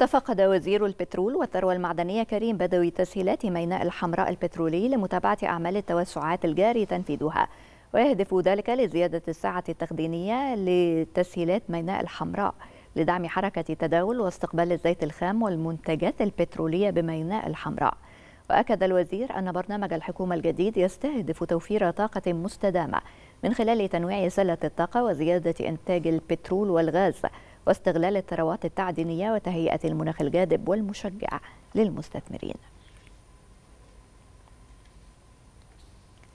تفقد وزير البترول والثروة المعدنية كريم بدوي تسهيلات ميناء الحمراء البترولي لمتابعة أعمال التوسعات الجاري تنفيذها ويهدف ذلك لزيادة السعة التخزينية لتسهيلات ميناء الحمراء لدعم حركة التداول واستقبال الزيت الخام والمنتجات البترولية بميناء الحمراء وأكد الوزير أن برنامج الحكومة الجديد يستهدف توفير طاقة مستدامة من خلال تنويع سلة الطاقة وزيادة إنتاج البترول والغاز واستغلال الثروات التعدينية وتهيئة المناخ الجاذب والمشجع للمستثمرين